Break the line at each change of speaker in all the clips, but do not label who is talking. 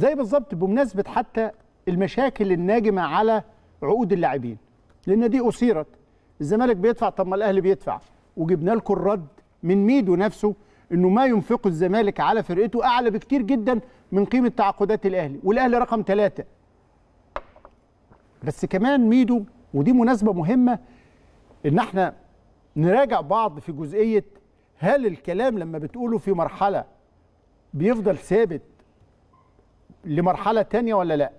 زي بالظبط بمناسبه حتى المشاكل الناجمه على عقود اللاعبين لان دي اثيرت الزمالك بيدفع طب ما الاهلي بيدفع وجبنا لكم الرد من ميدو نفسه انه ما ينفقه الزمالك على فرقته اعلى بكتير جدا من قيمه تعاقدات الاهلي والاهلي رقم ثلاثة بس كمان ميدو ودي مناسبه مهمه ان احنا نراجع بعض في جزئيه هل الكلام لما بتقوله في مرحله بيفضل ثابت لمرحله تانية ولا لا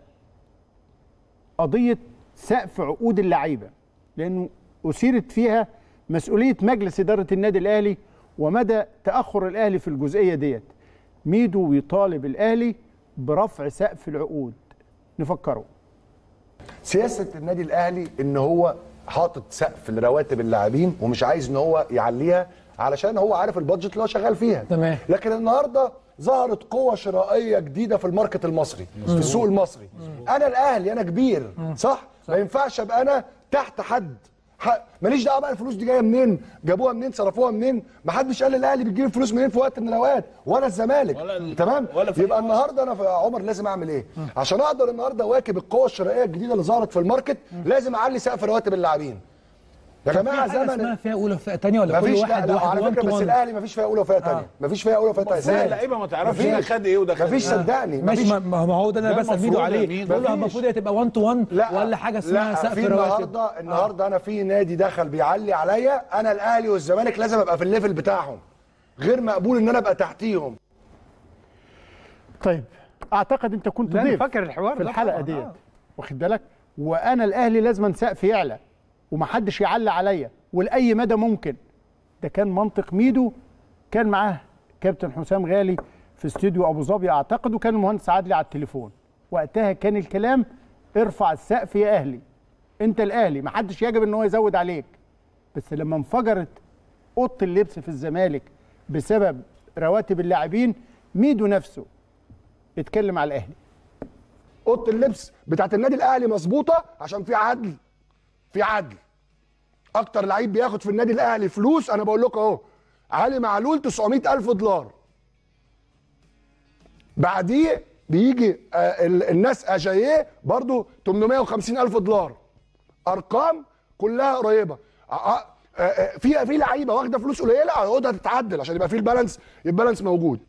قضيه سقف عقود اللعيبه لانه اثيرت فيها مسؤوليه مجلس اداره النادي الاهلي ومدى تاخر الاهلي في الجزئيه ديت ميدو يطالب الاهلي برفع سقف العقود نفكره
سياسه النادي الاهلي ان هو حاطط سقف لرواتب اللاعبين ومش عايز ان هو يعليها علشان هو عارف البادجت اللي هو شغال فيها تمام لكن النهارده ظهرت قوة شرائية جديدة في الماركت المصري مزبوط. في السوق المصري مزبوط. أنا الأهلي أنا كبير صح؟, صح؟ ما ينفعش أبقى أنا تحت حد ماليش دعوه بقى الفلوس دي جايه منين جابوها منين صرفوها منين ما حدش قال الاهلي بتجيب الفلوس منين في وقت من الاوقات ولا الزمالك ولا تمام ولا يبقى النهارده انا في عمر لازم اعمل ايه عشان اقدر النهارده اواكب القوه الشرائيه الجديده اللي ظهرت في الماركت لازم اعلي سقف رواتب اللاعبين فمع زمن ما فيها اولى وفئه ثانيه ولا كل واحد لا واحد على فكره بس الاهلي ما فيش فيها اولى وفيها ثانيه آه. ما فيش فيها اولى وفيها ثانيه زي اللعيبه ما تعرفش ده خد ايه وده مفيش ما فيش صدقني ماشي ما هو ده انا بس افيده عليه بقول له المفروض
تبقى 1 تو 1 ولا حاجه اسمها سقف رواتب النهارده آه. النهارده
انا في نادي دخل بيعلي عليا انا الاهلي والزمالك لازم ابقى في الليفل بتاعهم غير مقبول ان انا ابقى تحتيهم
طيب اعتقد انت كنت ضيف فاكر الحوار في الحلقه ديت آه. واخد بالك وانا الاهلي لازم سقف يعلى ومحدش يعلق عليا ولاي مدى ممكن ده كان منطق ميدو كان معاه كابتن حسام غالي في استوديو ابو ظبي اعتقد وكان المهندس عدلي على التليفون وقتها كان الكلام ارفع السقف يا اهلي انت الاهلي محدش يجب ان هو يزود عليك بس لما انفجرت اوضه اللبس في الزمالك بسبب رواتب اللاعبين ميدو نفسه
اتكلم على الاهلي اوضه اللبس بتاعت النادي الاهلي مظبوطه عشان في عدل في عدل اكتر لعيب بياخد في النادي الاهلي فلوس انا بقول لكم اهو علي معلول 900000 دولار بعديه بيجي آه، الناس اجاييه برضه 850000 دولار ارقام كلها قريبه آه، آه، في في لعيبه واخده فلوس قليله عقودها تتعدل عشان يبقى في البالانس البالانس موجود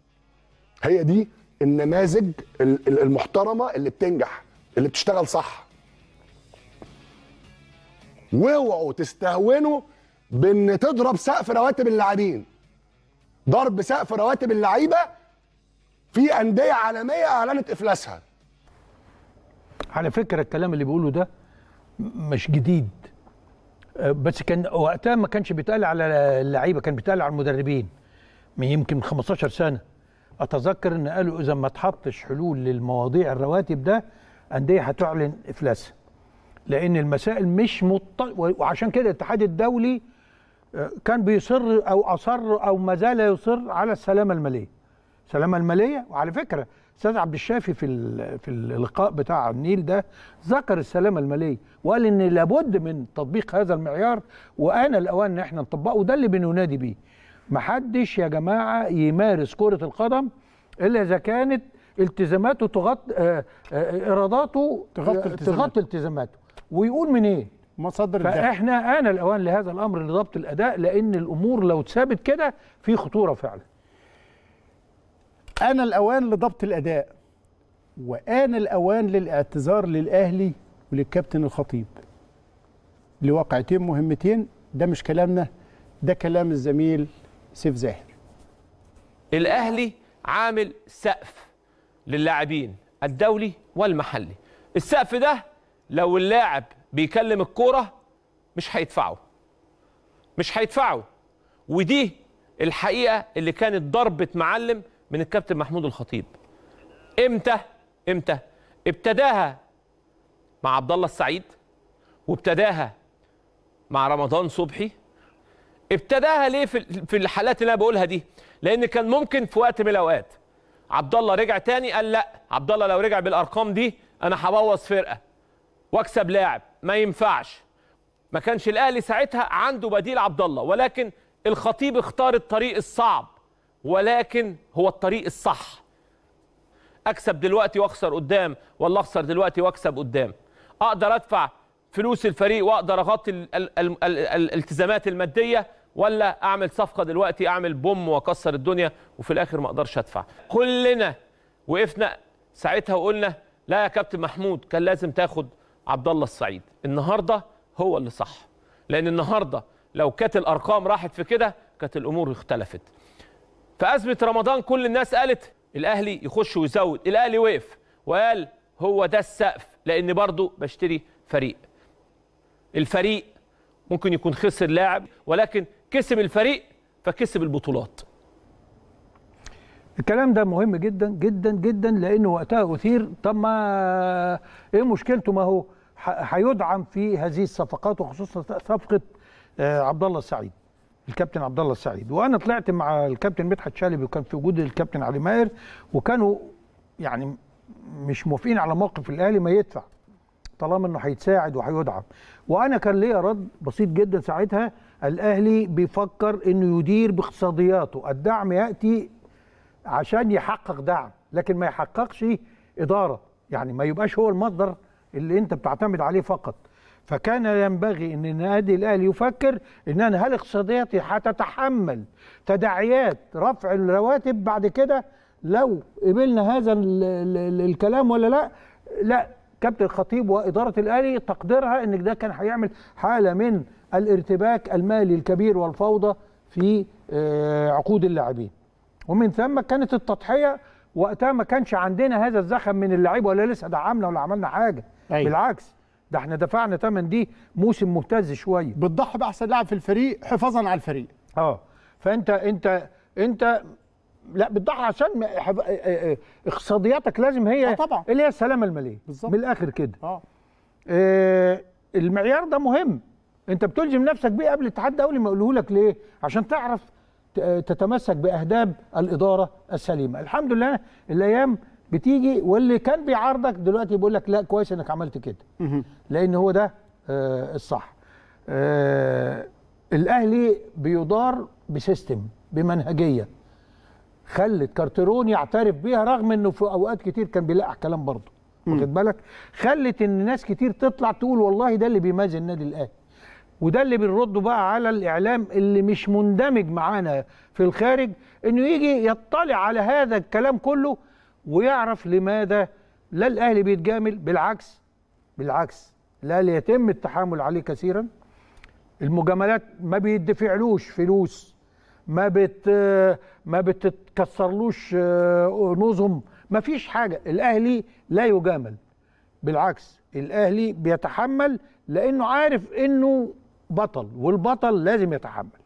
هي دي النماذج المحترمه اللي بتنجح اللي بتشتغل صح واوعوا تستهونوا بان تضرب سقف رواتب اللاعبين ضرب سقف رواتب اللعيبه في انديه عالميه اعلنت افلاسها على فكره الكلام اللي بيقوله ده
مش جديد أه، بس كان وقتها ما كانش بيتقال على اللعيبه كان بيتقال على المدربين من يمكن 15 سنه اتذكر ان قالوا اذا ما تحطش حلول للمواضيع الرواتب ده انديه هتعلن افلاسها لان المسائل مش مط... وعشان كده الاتحاد الدولي آه، كان بيصر او اصر او ما زال يصر على السلامه الماليه السلامه الماليه وعلى فكره استاذ عبد الشافي في في اللقاء بتاع النيل ده ذكر السلامه الماليه وقال ان لابد من تطبيق هذا المعيار وان الاوان ان احنا نطبقه وده اللي بننادي بيه محدش يا جماعه يمارس كره القدم الا اذا كانت التزاماته آه، آه، تغطي ايراداته تغطي التزاماته ويقول منين مصادر الدخل فاحنا آن الأوان لهذا الأمر لضبط الأداء لأن الأمور لو تثبت كده في خطورة فعلا آن الأوان لضبط الأداء
وآن الأوان للاعتذار للأهلي وللكابتن الخطيب لواقعتين مهمتين ده مش كلامنا ده كلام الزميل
سيف زاهر الأهلي عامل سقف للاعبين الدولي والمحلي السقف ده لو اللاعب بيكلم الكوره مش هيدفعه مش هيدفعه ودي الحقيقه اللي كانت ضربه معلم من الكابتن محمود الخطيب امتى امتى ابتداها مع عبد الله السعيد وابتداها مع رمضان صبحي ابتداها ليه في الحالات اللي انا بقولها دي لان كان ممكن في وقت من الاوقات عبد الله رجع تاني قال لا عبد الله لو رجع بالارقام دي انا هبوظ فرقه واكسب لاعب ما ينفعش ما كانش الاهلي ساعتها عنده بديل عبد الله ولكن الخطيب اختار الطريق الصعب ولكن هو الطريق الصح اكسب دلوقتي واخسر قدام ولا اخسر دلوقتي واكسب قدام اقدر ادفع فلوس الفريق واقدر اغطي الالتزامات الماديه ولا اعمل صفقه دلوقتي اعمل بوم واكسر الدنيا وفي الاخر ما اقدرش ادفع كلنا وقفنا ساعتها وقلنا لا يا كابتن محمود كان لازم تاخد عبد الله السعيد النهارده هو اللي صح لان النهارده لو كانت الارقام راحت في كده كانت الامور اختلفت في ازمه رمضان كل الناس قالت الاهلي يخش ويزود الاهلي وقف وقال هو ده السقف لان برضه بشتري فريق الفريق ممكن يكون خسر لاعب ولكن كسب الفريق فكسب البطولات
الكلام ده مهم جدا جدا جدا لانه وقتها اثير طب ما ايه مشكلته ما هو هيدعم في هذه الصفقات وخصوصا صفقه آه، عبد الله السعيد الكابتن عبد الله السعيد وانا طلعت مع الكابتن مدحت شلبي وكان في وجود الكابتن علي ماهر وكانوا يعني مش موافقين على موقف الاهلي ما يدفع طالما انه هيتساعد وهيدعم وانا كان ليا رد بسيط جدا ساعتها الاهلي بيفكر انه يدير باقتصادياته الدعم ياتي عشان يحقق دعم لكن ما يحققش إدارة يعني ما يبقاش هو المصدر اللي أنت بتعتمد عليه فقط فكان ينبغي ان النادي الاهلي يفكر ان انا هل اقتصادياتي هتتحمل تداعيات رفع الرواتب بعد كده لو قبلنا هذا الـ الـ الـ الكلام ولا لا لا كابتن الخطيب واداره الاهلي تقديرها ان ده كان هيعمل حاله من الارتباك المالي الكبير والفوضى في آه، عقود اللاعبين ومن ثم كانت التضحيه وقتها ما كانش عندنا هذا الزخم من اللعيبه ولا لسه دعمنا ولا عملنا حاجه أيوة. بالعكس ده احنا دفعنا ثمن دي موسم مهتز شويه بتضحي باحسن لاعب في الفريق حفاظا على الفريق اه فانت انت انت لا بتضحي عشان آه، آه، آه، اقتصادياتك لازم هي آه طبعا. اللي هي السلامه الماليه بالظبط من الاخر كده اه المعيار ده مهم انت بتلزم نفسك بيه قبل الاتحاد الدولي ما يقولهولك ليه عشان تعرف تتمسك باهداف الاداره السليمه الحمد لله الايام بتيجي واللي كان بيعارضك دلوقتي بيقول لك لا كويس انك عملت كده لان هو ده آه، الصح آه، الاهلي بيدار بسيستم بمنهجيه خلت كارترون يعترف بيها رغم انه في اوقات كتير كان بيلقح كلام برضه واخد بالك خلت ان ناس كتير تطلع تقول والله ده اللي بيميز النادي الاهلي وده اللي بنرده بقى على الاعلام اللي مش مندمج معانا في الخارج انه يجي يطلع على هذا الكلام كله ويعرف لماذا لا الاهلي بيتجامل بالعكس بالعكس الاهلي يتم التحامل عليه كثيرا المجاملات ما بيدفعلوش فلوس ما بت ما بتتكسرلوش آه، نظم ما فيش حاجه الاهلي لا يجامل بالعكس الاهلي بيتحمل لانه عارف انه بطل والبطل لازم يتحمل